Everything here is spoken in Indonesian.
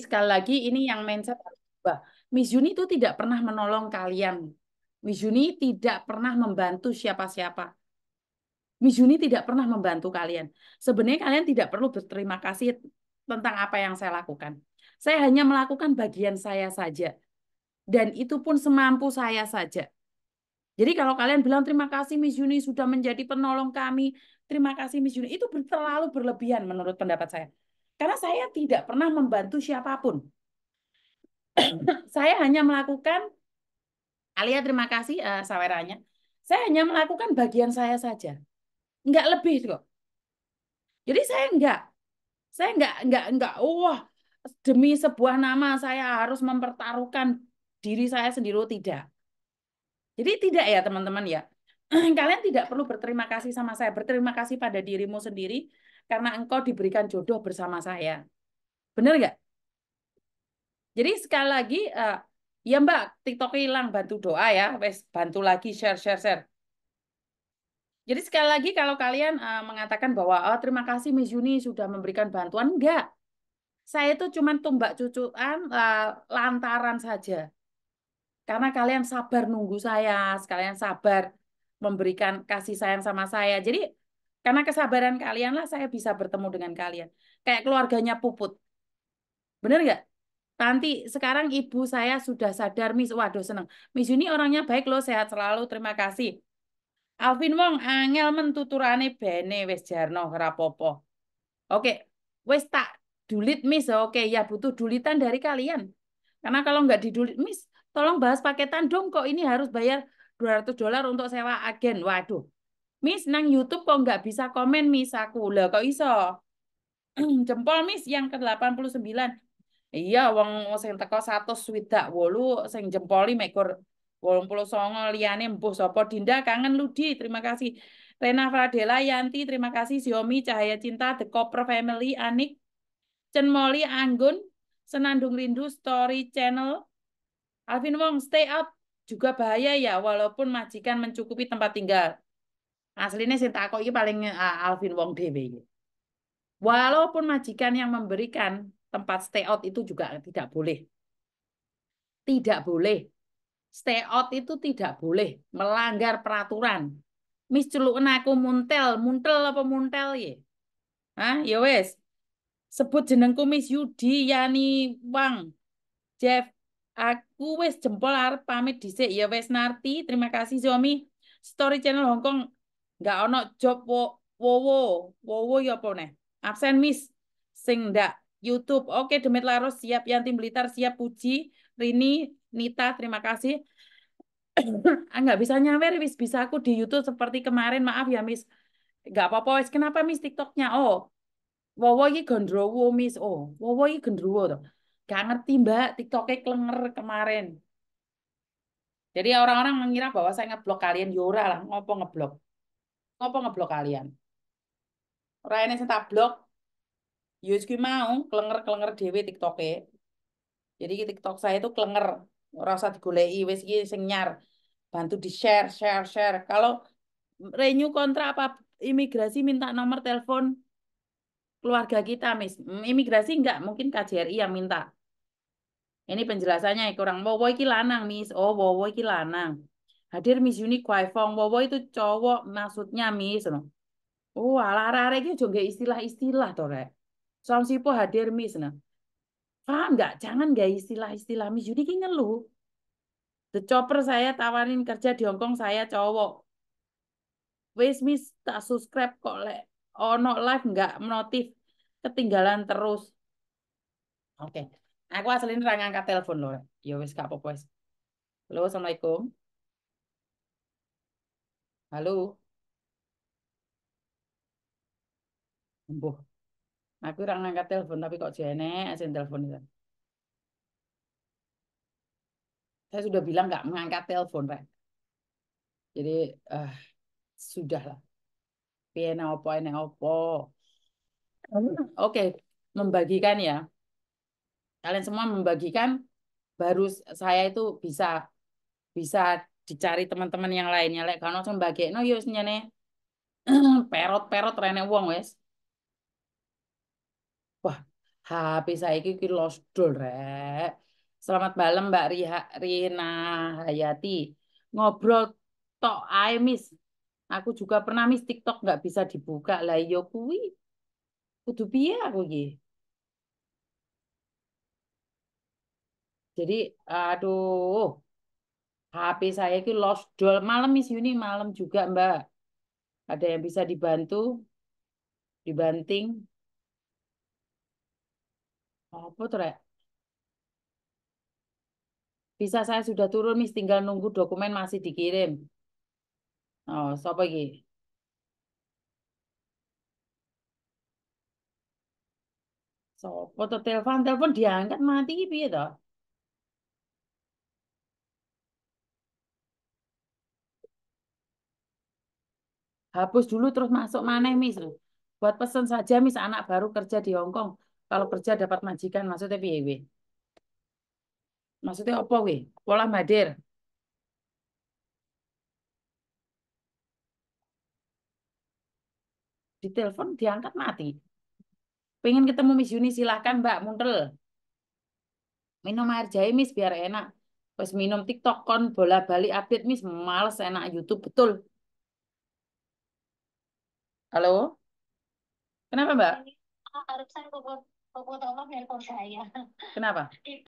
sekali lagi ini yang mindset berubah. Miss Juni itu tidak pernah menolong kalian. Miss Juni tidak pernah membantu siapa-siapa. Miss Juni tidak pernah membantu kalian. Sebenarnya kalian tidak perlu berterima kasih tentang apa yang saya lakukan. Saya hanya melakukan bagian saya saja. Dan itu pun semampu saya saja. Jadi kalau kalian bilang terima kasih Miss Juni sudah menjadi penolong kami, terima kasih Miss Juni, itu terlalu berlebihan menurut pendapat saya karena saya tidak pernah membantu siapapun. saya hanya melakukan, Alia terima kasih uh, eh, saweranya, Saya hanya melakukan bagian saya saja. Enggak lebih kok. Jadi saya enggak. Saya enggak, enggak, enggak, wah demi sebuah nama saya harus mempertaruhkan diri saya sendiri. Oh, tidak. Jadi tidak ya teman-teman ya. Kalian tidak perlu berterima kasih sama saya. Berterima kasih pada dirimu sendiri karena engkau diberikan jodoh bersama saya. Benar nggak? Jadi sekali lagi, uh, ya Mbak, TikTok hilang, bantu doa ya. Wes, bantu lagi, share, share, share. Jadi sekali lagi kalau kalian uh, mengatakan bahwa oh, terima kasih Miss Yuni sudah memberikan bantuan, enggak. Saya itu cuma tumbak cucuan uh, lantaran saja. Karena kalian sabar nunggu saya, sekalian sabar memberikan kasih sayang sama saya. Jadi karena kesabaran kalian lah saya bisa bertemu dengan kalian. Kayak keluarganya Puput. Bener nggak? Tanti, sekarang ibu saya sudah sadar, Miss. Waduh, seneng. Miss Yuni orangnya baik loh, sehat selalu. Terima kasih. Alvin Wong angel mentuturane bene wis jarno rapopo. Oke, wis tak dulit Miss. Oke, ya butuh dulitan dari kalian. Karena kalau nggak didulit Miss, tolong bahas paketan dong kok ini harus bayar 200 dolar untuk sewa agen. Waduh, Miss nang YouTube kok nggak bisa komen Miss aku. Lah kok iso? Jempol Miss yang ke-89. Iya wong sing teko 100 swidak wolu sing jempoli mekur songo, liane mpuh sopo. Dinda kangen Ludi. Terima kasih. Rena Fradela Yanti, terima kasih Xiaomi Cahaya Cinta The Copper Family Anik Cenmoli Anggun Senandung Rindu Story Channel Alvin Wong stay up juga bahaya ya walaupun majikan mencukupi tempat tinggal. Aslinya sing takok iki paling uh, Alvin Wong dhewe Walaupun majikan yang memberikan tempat stay out itu juga tidak boleh. Tidak boleh. Stay out itu tidak boleh melanggar peraturan. Mis celuken aku muntel, muntel apa muntel ya? Hah, ya wes. Sebut jenengku Miss Yudi Yani Wang. Jeff, aku wes jempol arep pamit dhisik ya wes Narti. Terima kasih Zomi. Story Channel Hongkong nggak ono job wo wowo wo, ya apa nih absen miss sing ndak YouTube oke okay, Demit Laros siap yang tim Blitar siap Puji Rini Nita terima kasih ah, nggak bisa nyawer wis bisa aku di YouTube seperti kemarin maaf ya Miss nggak apa-apa wis kenapa Miss TikToknya oh Wowo iki gondrowo Miss oh Wowo iki gondrowo tuh gak ngerti Mbak TikToknya klenger kemarin jadi orang-orang mengira bahwa saya ngeblok kalian Yora ya lah ngopo ngeblok Ngopo ngeblok kalian? Ora ene sing tak blok. Yo ya iki mau klenger-klenger dhewe TikToke. Jadi TikTok saya itu klenger, ora usah digoleki wis iki sing nyar. Bantu di-share, share, share. Kalau renew kontra apa imigrasi minta nomor telepon keluarga kita, Miss. Hmm, imigrasi enggak, mungkin KJRI yang minta. Ini penjelasannya kurang. Wowo iki lanang, Miss. Oh, wowo iki lanang hadir Miss Uni Kwai Fong Wowo itu cowok maksudnya Miss no. Oh ala ala iki juga istilah-istilah torek rek. Sipo hadir Miss no nah. Paham nggak? Jangan nggak istilah-istilah Miss Uni ki ngeluh. The chopper saya tawarin kerja di Hongkong saya cowok. Wes Miss tak subscribe kok lek no live nggak menotif ketinggalan terus. Oke. Okay. Aku aslinya orang angkat telepon loh. Ya wis gak apa-apa Halo, Assalamualaikum. Halo, Mbah. Aku ora ngangkat telepon tapi kok jenek aja telepon itu. Saya sudah bilang nggak mengangkat telepon, Pak. Jadi eh sudahlah. Piye nek opo nek opo. Oke, membagikan ya. Kalian semua membagikan baru saya itu bisa bisa dicari teman-teman yang lainnya lek gak ono sing bagekno yo ya senyane perot-perot rene wong wes wah HP saiki ki losdol rek selamat malam Mbak Riha Rina Hayati ngobrol to ae mis aku juga pernah mis TikTok nggak bisa dibuka lah yo iya kuwi kudu piye aku iki jadi aduh HP saya itu lost doll. Malam Miss Yuni, malam juga Mbak. Ada yang bisa dibantu? Dibanting? Apa tuh, Bisa saya sudah turun, Miss. Tinggal nunggu dokumen masih dikirim. Oh, siapa lagi? Sopo tuh telepon, telepon diangkat mati gitu ya toh. hapus dulu terus masuk maneh mis buat pesen saja mis anak baru kerja di Hongkong kalau kerja dapat majikan maksudnya piye maksudnya apa we pola madir di telepon diangkat mati pengen ketemu Miss Yuni silahkan mbak muntel minum air jahe Miss biar enak pas minum TikTok kon bola balik update Miss males enak YouTube betul Halo? Kenapa, Mbak? Ah, harusan saya bobot, bobot dari saya. Kenapa?